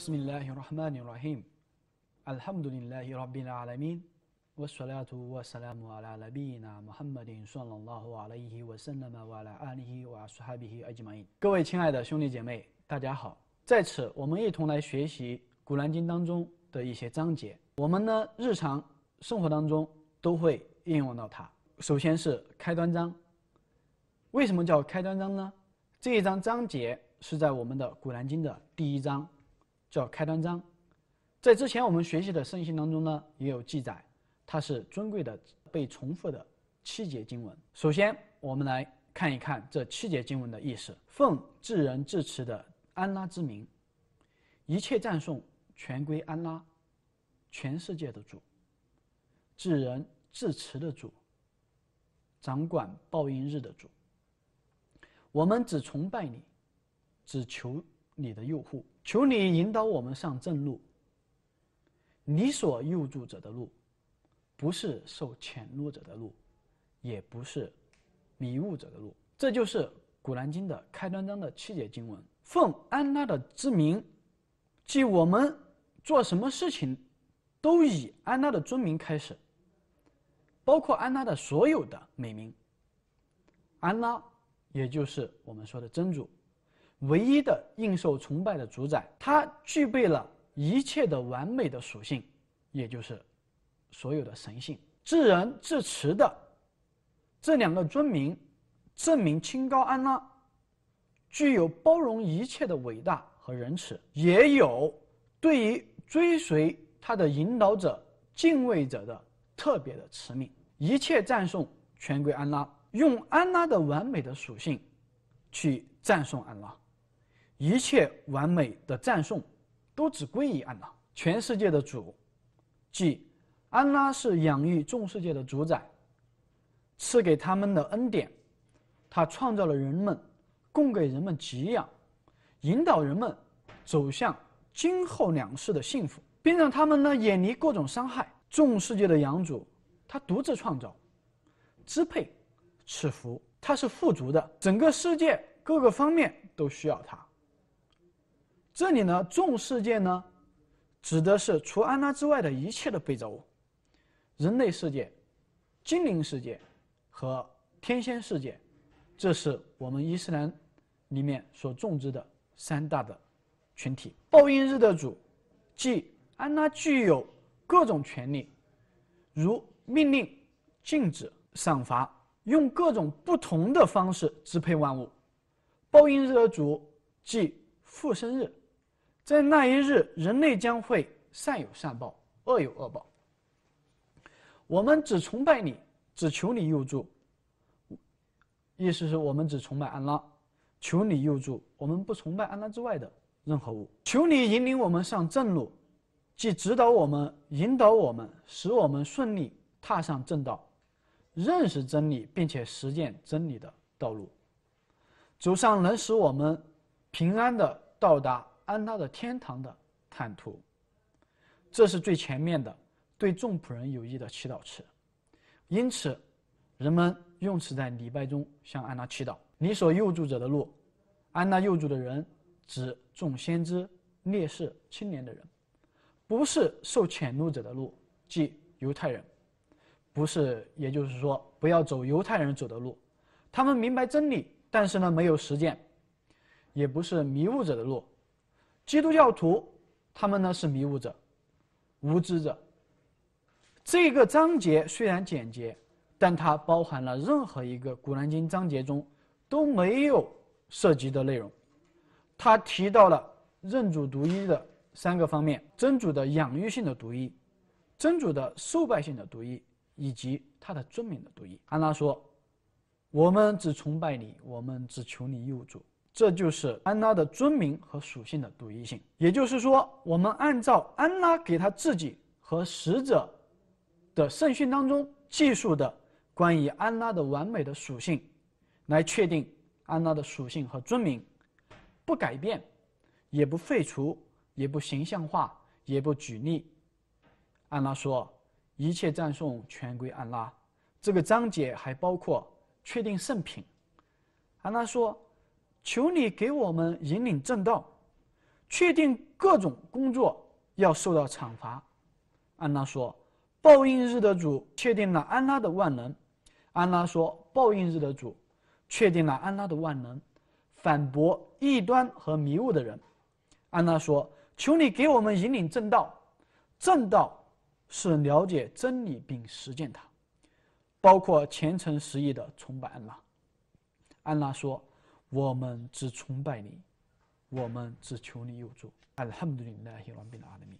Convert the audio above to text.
بسم الله الرحمن الرحيم الحمد لله رب العالمين والصلاة والسلام على محبدي سلم الله عليه وسلمه وعلى آله وصحبه أجمعين。各位亲爱的兄弟姐妹，大家好！在此，我们一同来学习《古兰经》当中的一些章节。我们呢，日常生活当中都会应用到它。首先是开端章，为什么叫开端章呢？这一章章节是在我们的《古兰经》的第一章。叫开端章，在之前我们学习的圣经当中呢，也有记载，它是尊贵的、被重复的七节经文。首先，我们来看一看这七节经文的意思：奉至仁至慈的安拉之名，一切赞颂全归安拉，全世界的主，至仁至慈的主，掌管报应日的主。我们只崇拜你，只求你的佑护。求你引导我们上正路，你所救助者的路，不是受潜入者的路，也不是迷雾者的路。这就是古兰经的开端章的七节经文。奉安拉的之名，即我们做什么事情都以安拉的尊名开始，包括安拉的所有的美名。安拉，也就是我们说的真主。唯一的应受崇拜的主宰，他具备了一切的完美的属性，也就是所有的神性。至仁至慈的这两个尊名，证明清高安拉具有包容一切的伟大和仁慈，也有对于追随他的引导者、敬畏者的特别的慈悯。一切赞颂全归安拉，用安拉的完美的属性去赞颂安拉。一切完美的赞颂，都只归于安拉。全世界的主，即安拉是养育众世界的主宰，赐给他们的恩典。他创造了人们，供给人们给养，引导人们走向今后两世的幸福，并让他们呢远离各种伤害。众世界的养主，他独自创造、支配、赐福，他是富足的。整个世界各个方面都需要他。这里呢，众世界呢，指的是除安拉之外的一切的被造物，人类世界、精灵世界和天仙世界，这是我们伊斯兰里面所种植的三大的群体。报应日的主，即安拉，具有各种权利，如命令、禁止、赏罚，用各种不同的方式支配万物。报应日的主，即复生日。在那一日，人类将会善有善报，恶有恶报。我们只崇拜你，只求你佑助。意思是我们只崇拜安拉，求你佑助。我们不崇拜安拉之外的任何物。求你引领我们上正路，即指导我们、引导我们，使我们顺利踏上正道，认识真理，并且实践真理的道路。走上能使我们平安的到达。安拉的天堂的坦途，这是最前面的对众仆人有益的祈祷词。因此，人们用此在礼拜中向安娜祈祷。你所佑助者的路，安娜佑助的人指众先知、烈士、青年的人，不是受遣路者的路，即犹太人，不是，也就是说，不要走犹太人走的路。他们明白真理，但是呢，没有实践，也不是迷雾者的路。基督教徒，他们呢是迷雾者、无知者。这个章节虽然简洁，但它包含了任何一个《古兰经》章节中都没有涉及的内容。他提到了认主独一的三个方面：真主的养育性的独一，真主的受拜性的独一，以及他的尊名的独一。安拉说：“我们只崇拜你，我们只求你佑助。”这就是安拉的尊名和属性的独一性。也就是说，我们按照安拉给他自己和使者，的圣训当中记述的关于安拉的完美的属性，来确定安拉的属性和尊名，不改变，也不废除，也不形象化，也不举例。安拉说：“一切赞颂全归安拉。”这个章节还包括确定圣品。安拉说。求你给我们引领正道，确定各种工作要受到惩罚。安拉说：“报应日的主确定了安拉的万能。”安拉说：“报应日的主确定了安拉的万能。”反驳异端和迷雾的人。安拉说：“求你给我们引领正道，正道是了解真理并实践它，包括虔诚实意的崇拜安拉。”安拉说。我们只崇拜你，我们只求你有助，俺恨不得你耐心完遍俺的命。